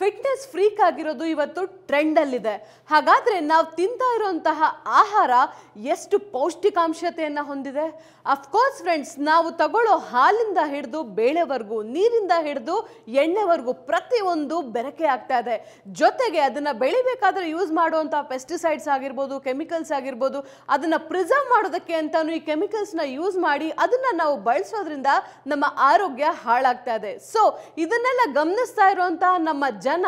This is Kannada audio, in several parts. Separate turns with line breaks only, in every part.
ಫಿಟ್ನೆಸ್ ಫ್ರೀಕ್ ಆಗಿರೋದು ಇವತ್ತು ಟ್ರೆಂಡಲ್ಲಿದೆ ಹಾಗಾದರೆ ನಾವು ತಿಂತಾ ಇರುವಂತಹ ಆಹಾರ ಎಷ್ಟು ಪೌಷ್ಟಿಕಾಂಶತೆಯನ್ನು ಹೊಂದಿದೆ ಅಫ್ಕೋರ್ಸ್ ಫ್ರೆಂಡ್ಸ್ ನಾವು ತಗೊಳ್ಳೋ ಹಾಲಿಂದ ಹಿಡಿದು ಬೇಳೆವರೆಗೂ ನೀರಿಂದ ಹಿಡಿದು ಎಣ್ಣೆವರೆಗೂ ಪ್ರತಿಯೊಂದು ಬೆರಕೆ ಆಗ್ತಾ ಇದೆ ಜೊತೆಗೆ ಅದನ್ನು ಬೆಳಿಬೇಕಾದ್ರೆ ಯೂಸ್ ಮಾಡುವಂಥ ಪೆಸ್ಟಿಸೈಡ್ಸ್ ಆಗಿರ್ಬೋದು ಕೆಮಿಕಲ್ಸ್ ಆಗಿರ್ಬೋದು ಅದನ್ನು ಪ್ರಿಸರ್ವ್ ಮಾಡೋದಕ್ಕೆ ಅಂತಲೂ ಈ ಕೆಮಿಕಲ್ಸ್ನ ಯೂಸ್ ಮಾಡಿ ಅದನ್ನು ನಾವು ಬಳಸೋದ್ರಿಂದ ನಮ್ಮ ಆರೋಗ್ಯ ಹಾಳಾಗ್ತಾ ಇದೆ ಸೊ ಇದನ್ನೆಲ್ಲ ಗಮನಿಸ್ತಾ ಇರುವಂತಹ ನಮ್ಮ ಜನ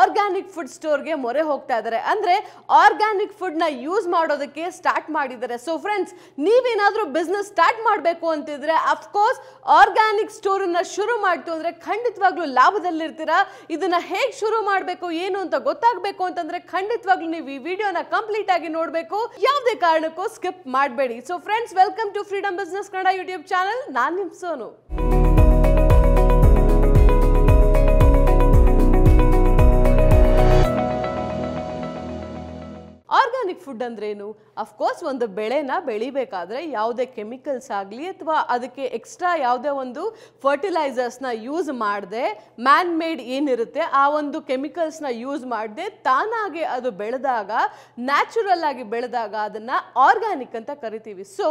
ಆರ್ಗ್ಯಾನಿಕ್ ಫುಡ್ ಸ್ಟೋರ್ಗೆ ಮೊರೆ ಹೋಗ್ತಾ ಇದ್ದಾರೆ ಅಂದರೆ ಆರ್ಗ್ಯಾನಿಕ್ ಫುಡ್ನ ಯೂಸ್ ಮಾಡೋದಕ್ಕೆ ಸ್ಟಾರ್ಟ್ ಮಾಡಿದ್ದಾರೆ ಸೊ ಫ್ರೆಂಡ್ಸ್ ನೀವೇನಾದರೂ ಬಿಸ್ನೆಸ್ ಸ್ಟಾರ್ಟ್ ಮಾಡಬೇಕು ಅಂತಿದ್ರೆ ಅಫ್ಕೋರ್ಸ್ ಆರ್ಗ್ಯಾನಿಕ್ ಸ್ಟೋರನ್ನ ಶುರು ಮಾಡ್ತು ಅಂದರೆ ಖಂಡಿತವಾಗ್ಲೂ ಲಾಭದಲ್ಲಿರ್ತೀರ ಇದನ್ನು ಹೇಗೆ ಶುರು ಮಾಡಬೇಕು ಏನು ಅಂತ ಗೊತ್ತಾಗಬೇಕು ಅಂತಂದರೆ ಖಂಡಿತವಾಗ್ಲೂ ನೀವು ಈ ವಿಡಿಯೋನ ಕಂಪ್ಲೀಟ್ ಆಗಿ ನೋಡಬೇಕು ಯಾವುದೇ ಕಾರಣಕ್ಕೂ ಸ್ಕಿಪ್ ಮಾಡಬೇಡಿ so friends welcome to freedom business Kannada YouTube channel ನಾನು ನಿಮ್ಸೋನು ಸೋನು ಫುಡ್ ಅಂದ್ರೇನು ಅಫ್ಕೋರ್ಸ್ ಒಂದು ಬೆಳೆನ ಬೆಳಿಬೇಕಾದ್ರೆ ಯಾವುದೇ ಕೆಮಿಕಲ್ಸ್ ಆಗಲಿ ಅಥವಾ ಅದಕ್ಕೆ ಎಕ್ಸ್ಟ್ರಾ ಯಾವುದೇ ಒಂದು ಫರ್ಟಿಲೈಸರ್ಸ್ನ ಯೂಸ್ ಮಾಡದೆ ಮ್ಯಾನ್ ಮೇಡ್ ಏನಿರುತ್ತೆ ಆ ಒಂದು ಕೆಮಿಕಲ್ಸ್ನ ಯೂಸ್ ಮಾಡದೆ ತಾನಾಗೆ ಅದು ಬೆಳೆದಾಗ ನ್ಯಾಚುರಲ್ ಆಗಿ ಬೆಳೆದಾಗ ಅದನ್ನ ಆರ್ಗ್ಯಾನಿಕ್ ಅಂತ ಕರಿತೀವಿ ಸೊ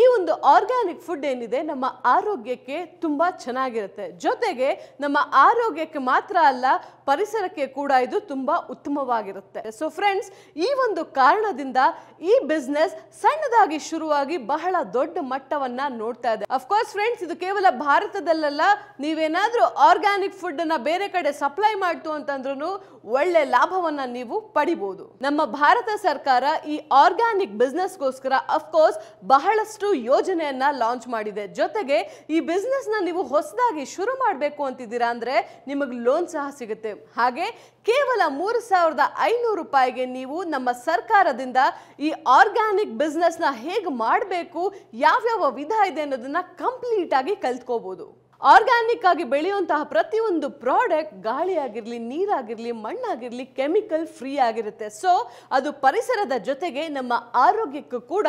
ಈ ಒಂದು ಆರ್ಗ್ಯಾನಿಕ್ ಫುಡ್ ಏನಿದೆ ನಮ್ಮ ಆರೋಗ್ಯಕ್ಕೆ ತುಂಬ ಚೆನ್ನಾಗಿರುತ್ತೆ ಜೊತೆಗೆ ನಮ್ಮ ಆರೋಗ್ಯಕ್ಕೆ ಮಾತ್ರ ಅಲ್ಲ ಪರಿಸರಕ್ಕೆ ಕೂಡ ಇದು ತುಂಬ ಉತ್ತಮವಾಗಿರುತ್ತೆ ಸೊ ಫ್ರೆಂಡ್ಸ್ ಈ ಒಂದು ಕಾರಣದಿಂದ ಆಗಿರೋದ್ರಿಂದ ಈ ಬಿಸ್ನೆಸ್ ಸಣ್ಣದಾಗಿ ಶುರುವಾಗಿ ಬಹಳ ದೊಡ್ಡ ಮಟ್ಟವನ್ನ ನೋಡ್ತಾ ಇದೆ ಅಫ್ಕೋರ್ಸ್ ಫ್ರೆಂಡ್ಸ್ ಇದು ಕೇವಲ ಭಾರತದಲ್ಲೆಲ್ಲ ನೀವೇನಾದ್ರೂ ಆರ್ಗ್ಯಾನಿಕ್ ಫುಡ್ ಅನ್ನ ಬೇರೆ ಕಡೆ ಸಪ್ಲೈ ಮಾಡ್ತು ಅಂತಂದ್ರೂ ಒಳ್ಳೆ ಲಾಭವನ್ನ ನೀವು ಪಡಿಬಹುದು ನಮ್ಮ ಭಾರತ ಸರ್ಕಾರ ಈ ಆರ್ಗ್ಯಾನಿಕ್ ಬಿಸ್ನೆಸ್ಗೋಸ್ಕರ ಅಫ್ಕೋರ್ಸ್ ಬಹಳಷ್ಟು ಯೋಜನೆಯನ್ನ ಲಾಂಚ್ ಮಾಡಿದೆ ಜೊತೆಗೆ ಈ ಬಿಸ್ನೆಸ್ ನ ನೀವು ಹೊಸದಾಗಿ ಶುರು ಮಾಡಬೇಕು ಅಂತಿದ್ದೀರಾ ಅಂದ್ರೆ ನಿಮಗೆ ಲೋನ್ ಸಹ ಸಿಗುತ್ತೆ ಹಾಗೆ ಕೇವಲ ಮೂರು ಸಾವಿರದ ಐನೂರು ರೂಪಾಯಿಗೆ ನೀವು ನಮ್ಮ ಸರ್ಕಾರದಿಂದ ಈ ಆರ್ಗ್ಯಾನಿಕ್ ಬಿಸ್ನೆಸ್ನ ಹೇಗೆ ಮಾಡಬೇಕು ಯಾವ್ಯಾವ ವಿಧ ಇದೆ ಅನ್ನೋದನ್ನ ಕಂಪ್ಲೀಟ್ ಆಗಿ ಕಲ್ತ್ಕೋಬಹುದು ಆರ್ಗ್ಯಾನಿಕ್ ಆಗಿ ಬೆಳೆಯುವಂತಹ ಪ್ರತಿಯೊಂದು ಪ್ರಾಡಕ್ಟ್ ಗಾಳಿಯಾಗಿರಲಿ ನೀರಾಗಿರಲಿ ಮಣ್ಣಾಗಿರಲಿ ಕೆಮಿಕಲ್ ಫ್ರೀ ಆಗಿರುತ್ತೆ ಸೊ ಅದು ಪರಿಸರದ ಜೊತೆಗೆ ನಮ್ಮ ಆರೋಗ್ಯಕ್ಕೂ ಕೂಡ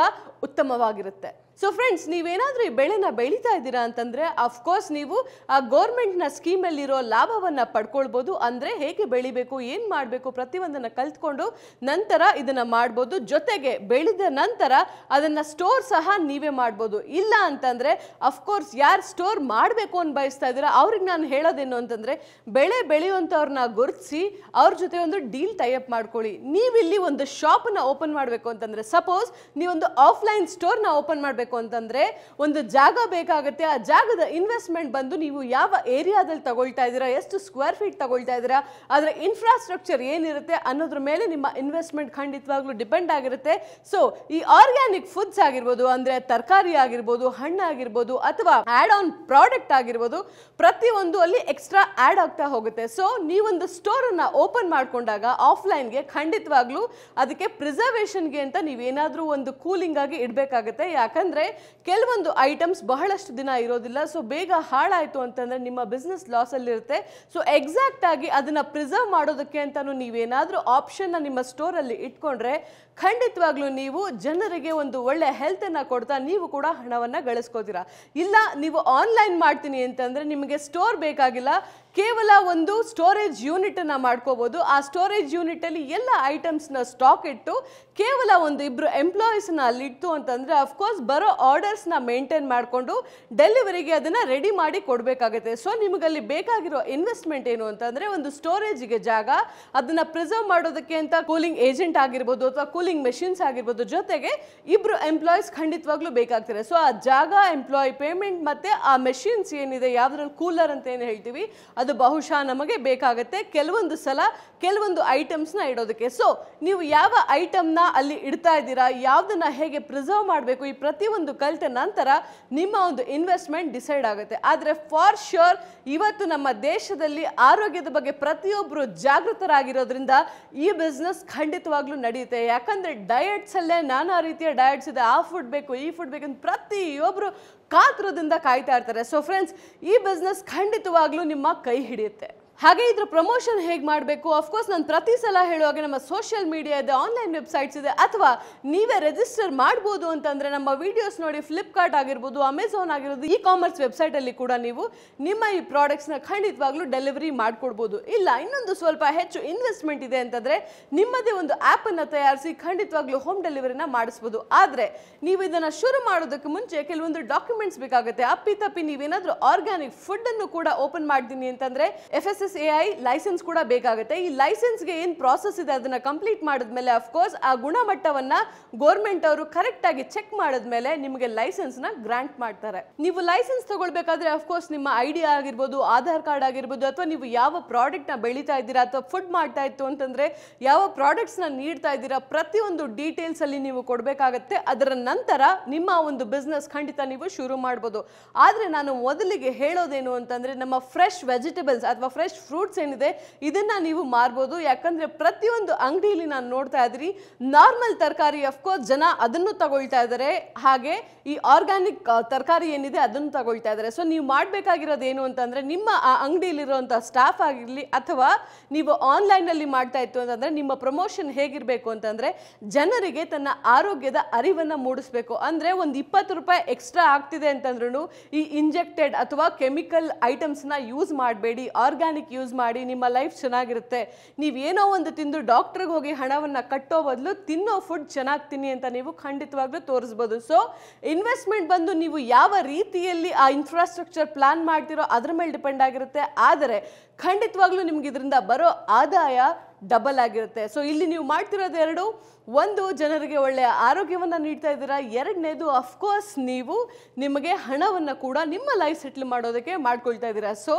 ಉತ್ತಮವಾಗಿರುತ್ತೆ ಸೊ ಫ್ರೆಂಡ್ಸ್ ನೀವೇನಾದರೂ ಈ ಬೆಳೆನ ಬೆಳೀತಾ ಇದ್ದೀರಾ ಅಂತಂದರೆ ಅಫ್ಕೋರ್ಸ್ ನೀವು ಆ ಗೌರ್ಮೆಂಟ್ನ ಸ್ಕೀಮಲ್ಲಿರೋ ಲಾಭವನ್ನು ಪಡ್ಕೊಳ್ಬೋದು ಅಂದರೆ ಹೇಗೆ ಬೆಳಿಬೇಕು ಏನು ಮಾಡಬೇಕು ಪ್ರತಿಯೊಂದನ್ನು ಕಲ್ತ್ಕೊಂಡು ನಂತರ ಇದನ್ನು ಮಾಡ್ಬೋದು ಜೊತೆಗೆ ಬೆಳೆದ ನಂತರ ಅದನ್ನು ಸ್ಟೋರ್ ಸಹ ನೀವೇ ಮಾಡ್ಬೋದು ಇಲ್ಲ ಅಂತಂದರೆ ಅಫ್ಕೋರ್ಸ್ ಯಾರು ಸ್ಟೋರ್ ಮಾಡಬೇಕು ಅಂತ ಬಯಸ್ತಾ ಇದ್ದೀರಾ ಅವ್ರಿಗೆ ನಾನು ಹೇಳೋದೇನು ಅಂತಂದರೆ ಬೆಳೆ ಬೆಳೆಯುವಂಥವ್ರನ್ನ ಗುರುತಿಸಿ ಅವ್ರ ಜೊತೆ ಒಂದು ಡೀಲ್ ಟೈಅಪ್ ಮಾಡ್ಕೊಳ್ಳಿ ನೀವಿಲ್ಲಿ ಒಂದು ಶಾಪನ್ನು ಓಪನ್ ಮಾಡಬೇಕು ಅಂತಂದರೆ ಸಪೋಸ್ ನೀವೊಂದು ಆಫ್ಲೈನ್ ಸ್ಟೋರ್ನ ಓಪನ್ ಮಾಡಬೇಕು ಮಾಡಬೇಕು ಒಂದು ಜಾಗ ಬೇಕಾಗುತ್ತೆ ಆ ಜಾಗದ ಇನ್ವೆಸ್ಟ್ಮೆಂಟ್ ಬಂದು ನೀವು ಯಾವ ಏರಿಯಾದಲ್ಲಿ ತಗೊಳ್ತಾ ಇದ್ದೀರಾ ಎಷ್ಟು ಸ್ಕ್ವೇರ್ ಫೀಟ್ ತಗೊಳ್ತಾ ಇದ್ದೀರಾ ಅದರ ಇನ್ಫ್ರಾಸ್ಟ್ರಕ್ಚರ್ ಏನಿರುತ್ತೆ ಅನ್ನೋದ್ರ ಮೇಲೆ ನಿಮ್ಮ ಇನ್ವೆಸ್ಟ್ಮೆಂಟ್ ಖಂಡಿತವಾಗ್ಲೂ ಡಿಪೆಂಡ್ ಆಗಿರುತ್ತೆ ಸೊ ಈ ಆರ್ಗ್ಯಾನಿಕ್ ಫುಡ್ಸ್ ಆಗಿರ್ಬೋದು ಅಂದ್ರೆ ತರಕಾರಿ ಆಗಿರ್ಬೋದು ಹಣ್ಣು ಆಗಿರ್ಬೋದು ಅಥವಾ ಆಡ್ ಆನ್ ಪ್ರಾಡಕ್ಟ್ ಆಗಿರ್ಬೋದು ಒಂದು ಅಲ್ಲಿ ಎಕ್ಸ್ಟ್ರಾ ಆಡ್ ಆಗ್ತಾ ಹೋಗುತ್ತೆ ಸೊ ನೀವೊಂದು ಅನ್ನ ಓಪನ್ ಆಫ್ಲೈನ್ ಆಫ್ಲೈನ್ಗೆ ಖಂಡಿತವಾಗ್ಲೂ ಅದಕ್ಕೆ ಗೆ ಅಂತ ನೀವೇನಾದರೂ ಒಂದು ಕೂಲಿಂಗ್ ಆಗಿ ಇಡಬೇಕಾಗುತ್ತೆ ಯಾಕಂದ್ರೆ ಕೆಲವೊಂದು ಐಟಮ್ಸ್ ಬಹಳಷ್ಟು ದಿನ ಇರೋದಿಲ್ಲ ಸೊ ಬೇಗ ಹಾಳಾಯಿತು ಅಂತಂದ್ರೆ ನಿಮ್ಮ ಬಿಸ್ನೆಸ್ ಲಾಸಲ್ಲಿರುತ್ತೆ ಸೊ ಆಗಿ ಅದನ್ನ ಪ್ರಿಸರ್ವ್ ಮಾಡೋದಕ್ಕೆ ಅಂತಲೂ ನೀವೇನಾದರೂ ಆಪ್ಷನ್ ನಿಮ್ಮ ಸ್ಟೋರಲ್ಲಿ ಇಟ್ಕೊಂಡ್ರೆ ಖಂಡಿತವಾಗ್ಲೂ ನೀವು ಜನರಿಗೆ ಒಂದು ಒಳ್ಳೆ ಅನ್ನ ಕೊಡ್ತಾ ನೀವು ಕೂಡ ಹಣವನ್ನ ಗಳಿಸ್ಕೋತೀರಾ ಇಲ್ಲ ನೀವು ಆನ್ಲೈನ್ ಮಾಡ್ತೀನಿ ಅಂತಂದ್ರೆ ನಿಮಗೆ ಸ್ಟೋರ್ ಬೇಕಾಗಿಲ್ಲ ಕೇವಲ ಒಂದು ಸ್ಟೋರೇಜ್ ಯೂನಿಟನ್ನು ಮಾಡ್ಕೋಬೋದು ಆ ಸ್ಟೋರೇಜ್ ಯೂನಿಟಲ್ಲಿ ಎಲ್ಲ ಐಟಮ್ಸ್ನ ಸ್ಟಾಕ್ ಇಟ್ಟು ಕೇವಲ ಒಂದು ಇಬ್ಬರು ಎಂಪ್ಲಾಯೀಸ್ನ ಅಲ್ಲಿಟ್ಟು ಅಂತಂದರೆ ಅಫ್ಕೋರ್ಸ್ ಬರೋ ಆರ್ಡರ್ಸ್ನ ಮೇಂಟೈನ್ ಮಾಡಿಕೊಂಡು ಡೆಲಿವರಿಗೆ ಅದನ್ನು ರೆಡಿ ಮಾಡಿ ಕೊಡಬೇಕಾಗುತ್ತೆ ಸೊ ನಿಮಗಲ್ಲಿ ಬೇಕಾಗಿರೋ ಇನ್ವೆಸ್ಟ್ಮೆಂಟ್ ಏನು ಅಂತಂದರೆ ಒಂದು ಸ್ಟೋರೇಜಿಗೆ ಜಾಗ ಅದನ್ನು ಪ್ರಿಸರ್ವ್ ಮಾಡೋದಕ್ಕೆ ಅಂತ ಕೂಲಿಂಗ್ ಏಜೆಂಟ್ ಆಗಿರ್ಬೋದು ಅಥವಾ ಕೂಲಿಂಗ್ ಮೆಷಿನ್ಸ್ ಆಗಿರ್ಬೋದು ಜೊತೆಗೆ ಇಬ್ಬರು ಎಂಪ್ಲಾಯೀಸ್ ಖಂಡಿತವಾಗ್ಲೂ ಬೇಕಾಗ್ತಾರೆ ಸೊ ಆ ಜಾಗ ಎಂಪ್ಲಾಯ್ ಪೇಮೆಂಟ್ ಮತ್ತು ಆ ಮೆಷಿನ್ಸ್ ಏನಿದೆ ಯಾವುದ್ರಲ್ಲಿ ಕೂಲರ್ ಅಂತ ಏನು ಹೇಳ್ತೀವಿ ಅದು ಅದು ಬಹುಶಃ ನಮಗೆ ಬೇಕಾಗುತ್ತೆ ಕೆಲವೊಂದು ಸಲ ಕೆಲವೊಂದು ಐಟಮ್ಸ್ನ ಇಡೋದಕ್ಕೆ ಸೊ ನೀವು ಯಾವ ಐಟಮ್ನ ಅಲ್ಲಿ ಇಡ್ತಾ ಇದ್ದೀರಾ ಯಾವುದನ್ನ ಹೇಗೆ ಪ್ರಿಸರ್ವ್ ಮಾಡಬೇಕು ಈ ಪ್ರತಿಯೊಂದು ಕಲಿತ ನಂತರ ನಿಮ್ಮ ಒಂದು ಇನ್ವೆಸ್ಟ್ಮೆಂಟ್ ಡಿಸೈಡ್ ಆಗುತ್ತೆ ಆದರೆ ಫಾರ್ ಶ್ಯೂರ್ ಇವತ್ತು ನಮ್ಮ ದೇಶದಲ್ಲಿ ಆರೋಗ್ಯದ ಬಗ್ಗೆ ಪ್ರತಿಯೊಬ್ಬರು ಜಾಗೃತರಾಗಿರೋದ್ರಿಂದ ಈ ಬಿಸ್ನೆಸ್ ಖಂಡಿತವಾಗ್ಲೂ ನಡೆಯುತ್ತೆ ಯಾಕಂದರೆ ಡಯಟ್ಸಲ್ಲೇ ನಾನಾ ರೀತಿಯ ಡಯಟ್ಸ್ ಇದೆ ಆ ಫುಡ್ ಬೇಕು ಈ ಫುಡ್ ಬೇಕು ಪ್ರತಿಯೊಬ್ಬರು ಕಾತುರದಿಂದ ಕಾಯ್ತಾ ಇರ್ತಾರೆ ಸೊ ಫ್ರೆಂಡ್ಸ್ ಈ ಬಿಸ್ನೆಸ್ ಖಂಡಿತವಾಗ್ಲೂ ನಿಮ್ಮ ಕೈ ಹಿಡಿಯುತ್ತೆ ಹಾಗೆ ಇದ್ರ ಪ್ರಮೋಷನ್ ಹೇಗೆ ಮಾಡಬೇಕು ಅಫ್ಕೋರ್ಸ್ ನಾನು ಪ್ರತಿ ಸಲ ಹೇಳುವಾಗ ನಮ್ಮ ಸೋಷಿಯಲ್ ಮೀಡಿಯಾ ಇದೆ ಆನ್ಲೈನ್ ವೆಬ್ಸೈಟ್ಸ್ ಇದೆ ಅಥವಾ ನೀವೇ ರಿಜಿಸ್ಟರ್ ಮಾಡ್ಬೋದು ಅಂತಂದರೆ ನಮ್ಮ ವಿಡಿಯೋಸ್ ನೋಡಿ ಫ್ಲಿಪ್ಕಾರ್ಟ್ ಆಗಿರ್ಬೋದು ಅಮೆಝಾನ್ ಆಗಿರ್ಬೋದು ಇ ಕಾಮರ್ಸ್ ವೆಬ್ಸೈಟಲ್ಲಿ ಕೂಡ ನೀವು ನಿಮ್ಮ ಈ ಪ್ರಾಡಕ್ಟ್ಸ್ನ ಖಂಡಿತವಾಗ್ಲೂ ಡೆಲಿವರಿ ಮಾಡಿಕೊಡ್ಬೋದು ಇಲ್ಲ ಇನ್ನೊಂದು ಸ್ವಲ್ಪ ಹೆಚ್ಚು ಇನ್ವೆಸ್ಟ್ಮೆಂಟ್ ಇದೆ ಅಂತಂದರೆ ನಿಮ್ಮದೇ ಒಂದು ಆ್ಯಪನ್ನು ತಯಾರಿಸಿ ಖಂಡಿತವಾಗ್ಲೂ ಹೋಮ್ ಡೆಲಿವರಿನ ಮಾಡಿಸ್ಬೋದು ಆದರೆ ನೀವು ಇದನ್ನು ಶುರು ಮಾಡೋದಕ್ಕೆ ಮುಂಚೆ ಕೆಲವೊಂದು ಡಾಕ್ಯುಮೆಂಟ್ಸ್ ಬೇಕಾಗುತ್ತೆ ಅಪ್ಪಿತಪ್ಪಿ ತಪ್ಪಿ ನೀವೇನಾದರೂ ಆರ್ಗ್ಯಾನಿಕ್ ಫುಡ್ಡನ್ನು ಕೂಡ ಓಪನ್ ಮಾಡ್ತೀನಿ ಅಂತಂದರೆ F S S A I license ಕೂಡ ಬೇಕಾಗುತ್ತೆ ಈ ಲೈಸೆನ್ಸ್ಗೆ ಏನು ಪ್ರಾಸೆಸ್ ಇದೆ ಅದನ್ನು ಕಂಪ್ಲೀಟ್ ಮಾಡಿದ್ಮೇಲೆ ಅಫ್ಕೋರ್ಸ್ ಆ ಗುಣಮಟ್ಟವನ್ನು ಗೋರ್ಮೆಂಟ್ ಅವರು ಕರೆಕ್ಟಾಗಿ ಚೆಕ್ ಮಾಡಿದ್ಮೇಲೆ ನಿಮಗೆ ಲೈಸೆನ್ಸ್ನ ಗ್ರಾಂಟ್ ಮಾಡ್ತಾರೆ ನೀವು ಲೈಸೆನ್ಸ್ ತಗೊಳ್ಬೇಕಾದ್ರೆ ಅಫ್ಕೋರ್ಸ್ ನಿಮ್ಮ ಐಡಿಯಾ ಆಗಿರ್ಬೋದು ಆಧಾರ್ ಕಾರ್ಡ್ ಆಗಿರ್ಬೋದು ಅಥವಾ ನೀವು ಯಾವ ಪ್ರಾಡಕ್ಟ್ನ ಬೆಳೀತಾ ಇದ್ದೀರಾ ಅಥವಾ ಫುಡ್ ಮಾಡ್ತಾ ಇತ್ತು ಅಂತಂದರೆ ಯಾವ ಪ್ರಾಡಕ್ಟ್ಸ್ನ ನೀಡ್ತಾ ಇದ್ದೀರಾ ಪ್ರತಿಯೊಂದು ಡೀಟೇಲ್ಸಲ್ಲಿ ನೀವು ಕೊಡಬೇಕಾಗತ್ತೆ ಅದರ ನಂತರ ನಿಮ್ಮ ಒಂದು ಬಿಸ್ನೆಸ್ ಖಂಡಿತ ನೀವು ಶುರು ಮಾಡ್ಬೋದು ಆದರೆ ನಾನು ಮೊದಲಿಗೆ ಹೇಳೋದೇನು ಅಂತಂದರೆ ನಮ್ಮ ಫ್ರೆಶ್ ವೆಜಿಟೇಬಲ್ಸ್ ಅಥವಾ ಫ್ರೆಶ್ ಫ್ರೆಶ್ ಫ್ರೂಟ್ಸ್ ಏನಿದೆ ಇದನ್ನ ನೀವು ಮಾರ್ಬೋದು ಯಾಕಂದ್ರೆ ಪ್ರತಿಯೊಂದು ಅಂಗಡಿಯಲ್ಲಿ ನಾನು ನೋಡ್ತಾ ಇದ್ದೀರಿ ನಾರ್ಮಲ್ ತರಕಾರಿ ಅಫ್ಕೋರ್ಸ್ ಜನ ಅದನ್ನು ತಗೊಳ್ತಾ ಇದ್ದಾರೆ ಹಾಗೆ ಈ ಆರ್ಗ್ಯಾನಿಕ್ ತರಕಾರಿ ಏನಿದೆ ಅದನ್ನು ತಗೊಳ್ತಾ ಇದ್ದಾರೆ ಸೊ ನೀವು ಮಾಡಬೇಕಾಗಿರೋದು ಏನು ಅಂತಂದರೆ ನಿಮ್ಮ ಆ ಅಂಗಡಿಯಲ್ಲಿರುವಂಥ ಸ್ಟಾಫ್ ಆಗಿರಲಿ ಅಥವಾ ನೀವು ಆನ್ಲೈನಲ್ಲಿ ಮಾಡ್ತಾ ಇತ್ತು ಅಂತಂದ್ರೆ ನಿಮ್ಮ ಪ್ರಮೋಷನ್ ಹೇಗಿರಬೇಕು ಅಂತಂದ್ರೆ ಜನರಿಗೆ ತನ್ನ ಆರೋಗ್ಯದ ಅರಿವನ್ನ ಮೂಡಿಸಬೇಕು ಅಂದ್ರೆ ಒಂದು ಇಪ್ಪತ್ತು ರೂಪಾಯಿ ಎಕ್ಸ್ಟ್ರಾ ಆಗ್ತಿದೆ ಅಂತಂದ್ರೂ ಈ ಇಂಜೆಕ್ಟೆಡ್ ಅಥವಾ ಕೆಮಿಕಲ್ ಐಟಮ್ಸ್ನ ಯೂಸ್ ಮಾಡಬೇಡಿ ಆರ್ಗ್ಯಾನಿಕ್ ಯೂಸ್ ಮಾಡಿ ನಿಮ್ಮ ಲೈಫ್ ಚೆನ್ನಾಗಿರುತ್ತೆ ನೀವೇನೋ ಒಂದು ತಿಂದು ಡಾಕ್ಟ್ರಿಗೆ ಹೋಗಿ ಹಣವನ್ನು ಕಟ್ಟೋ ಬದಲು ತಿನ್ನೋ ಫುಡ್ ಚೆನ್ನಾಗಿ ತಿನ್ನಿ ಅಂತ ನೀವು ಖಂಡಿತವಾಗ್ಲೂ ತೋರಿಸ್ಬೋದು ಸೊ ಇನ್ವೆಸ್ಟ್ಮೆಂಟ್ ಬಂದು ನೀವು ಯಾವ ರೀತಿಯಲ್ಲಿ ಆ ಇನ್ಫ್ರಾಸ್ಟ್ರಕ್ಚರ್ ಪ್ಲಾನ್ ಮಾಡ್ತಿರೋ ಅದ್ರ ಮೇಲೆ ಡಿಪೆಂಡ್ ಆಗಿರುತ್ತೆ ಆದರೆ ಖಂಡಿತವಾಗ್ಲೂ ನಿಮ್ಗೆ ಇದರಿಂದ ಬರೋ ಆದಾಯ ಡಬಲ್ ಆಗಿರುತ್ತೆ ಸೊ ಇಲ್ಲಿ ನೀವು ಮಾಡ್ತಿರೋದು ಎರಡು ಒಂದು ಜನರಿಗೆ ಒಳ್ಳೆಯ ಆರೋಗ್ಯವನ್ನು ನೀಡ್ತಾ ಇದ್ದೀರಾ ಎರಡನೇದು ಅಫ್ಕೋರ್ಸ್ ನೀವು ನಿಮಗೆ ಹಣವನ್ನು ಕೂಡ ನಿಮ್ಮ ಲೈಫ್ ಸೆಟ್ಲ್ ಮಾಡೋದಕ್ಕೆ ಮಾಡ್ಕೊಳ್ತಾ ಇದ್ದೀರಾ ಸೊ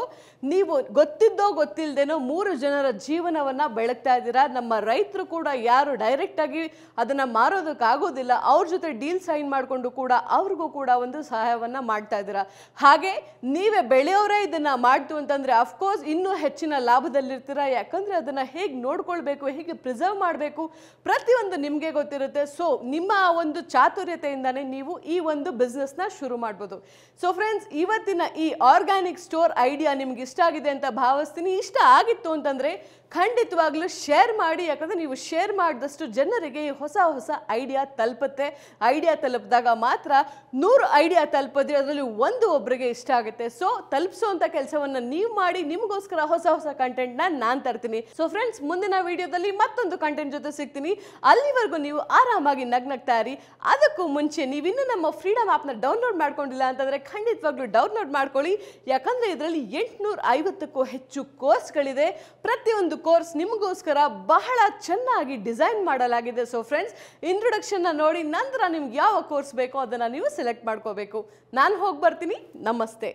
ನೀವು ಗೊತ್ತಿದ್ದೋ ಗೊತ್ತಿಲ್ಲದೇನೋ ಮೂರು ಜನರ ಜೀವನವನ್ನು ಬೆಳಗ್ತಾ ಇದ್ದೀರಾ ನಮ್ಮ ರೈತರು ಕೂಡ ಯಾರು ಡೈರೆಕ್ಟಾಗಿ ಅದನ್ನು ಮಾರೋದಕ್ಕಾಗೋದಿಲ್ಲ ಅವ್ರ ಜೊತೆ ಡೀಲ್ ಸೈನ್ ಮಾಡಿಕೊಂಡು ಕೂಡ ಅವ್ರಿಗೂ ಕೂಡ ಒಂದು ಸಹಾಯವನ್ನು ಮಾಡ್ತಾ ಇದ್ದೀರಾ ಹಾಗೆ ನೀವೇ ಬೆಳೆಯೋರೇ ಇದನ್ನು ಮಾಡ್ತು ಅಂತಂದರೆ ಅಫ್ಕೋರ್ಸ್ ಇನ್ನೂ ಹೆಚ್ಚಿನ ಲಾಭದಲ್ಲಿರ್ತೀರಾ ಯಾಕಂದರೆ ಅದನ್ನು ಹೇಗೆ ನೋಡ್ಕೊಳ್ಬೇಕು ಹೇಗೆ ಪ್ರಿಸರ್ವ್ ಮಾಡಬೇಕು ಪ್ರತಿಯೊಂದು ನಿಮಗೆ ಗೊತ್ತಿರುತ್ತೆ ಸೊ ನಿಮ್ಮ ಒಂದು ಚಾತುರ್ಯತೆಯಿಂದನೇ ನೀವು ಈ ಒಂದು ಬಿಸ್ನೆಸ್ನ ಶುರು ಮಾಡ್ಬೋದು ಸೊ ಫ್ರೆಂಡ್ಸ್ ಇವತ್ತಿನ ಈ ಆರ್ಗ್ಯಾನಿಕ್ ಸ್ಟೋರ್ ಐಡಿಯಾ ನಿಮ್ಗೆ ಇಷ್ಟ ಆಗಿದೆ ಅಂತ ಭಾವಿಸ್ತೀನಿ ಇಷ್ಟ ಆಗಿತ್ತು ಅಂತಂದರೆ ಖಂಡಿತವಾಗ್ಲೂ ಶೇರ್ ಮಾಡಿ ಯಾಕಂದರೆ ನೀವು ಶೇರ್ ಮಾಡಿದಷ್ಟು ಜನರಿಗೆ ಈ ಹೊಸ ಹೊಸ ಐಡಿಯಾ ತಲುಪುತ್ತೆ ಐಡಿಯಾ ತಲುಪಿದಾಗ ಮಾತ್ರ ನೂರು ಐಡಿಯಾ ತಲುಪಿದ್ರೆ ಅದರಲ್ಲಿ ಒಂದು ಒಬ್ಬರಿಗೆ ಇಷ್ಟ ಆಗುತ್ತೆ ಸೊ ತಲುಪಿಸೋ ಕೆಲಸವನ್ನು ನೀವು ಮಾಡಿ ನಿಮಗೋಸ್ಕರ ಹೊಸ ಹೊಸ ಕಂಟೆಂಟ್ನ ನಾನು ತರ್ತೀನಿ ಸೊ ಫ್ರೆಂಡ್ಸ್ ಮುಂದಿನ ವಿಡಿಯೋದಲ್ಲಿ ಮತ್ತೊಂದು ಕಂಟೆಂಟ್ ಜೊತೆ ಸಿಗ್ತೀನಿ ಅಲ್ಲಿವರೆಗೂ ನೀವು ಆರಾಮಾಗಿ ನಗ್ನಗ್ತಾ ಇರಿ ಅದಕ್ಕೂ ಮುಂಚೆ ನೀವಿನ್ನೂ ನಮ್ಮ ಫ್ರೀಡಮ್ ಆ್ಯಪ್ನ ಡೌನ್ಲೋಡ್ ಮಾಡ್ಕೊಂಡಿಲ್ಲ ಅಂತಂದರೆ ಖಂಡಿತವಾಗ್ಲೂ ಡೌನ್ಲೋಡ್ ಮಾಡ್ಕೊಳ್ಳಿ ಯಾಕಂದರೆ ಇದರಲ್ಲಿ ಎಂಟುನೂರ ಐವತ್ತಕ್ಕೂ ಹೆಚ್ಚು ಕೋರ್ಸ್ಗಳಿದೆ ಪ್ರತಿಯೊಂದು ಕೋರ್ಸ್ ನಿಮಗೋಸ್ಕರ ಬಹಳ ಚೆನ್ನಾಗಿ ಡಿಸೈನ್ ಮಾಡಲಾಗಿದೆ ಸೊ ಫ್ರೆಂಡ್ಸ್ ಇಂಟ್ರೊಡಕ್ಷನ್ನ ನೋಡಿ ನಂತರ ನಿಮ್ಗೆ ಯಾವ ಕೋರ್ಸ್ ಬೇಕೋ ಅದನ್ನು ನೀವು ಸೆಲೆಕ್ಟ್ ಮಾಡ್ಕೋಬೇಕು ನಾನು ಹೋಗಿ ಬರ್ತೀನಿ ನಮಸ್ತೆ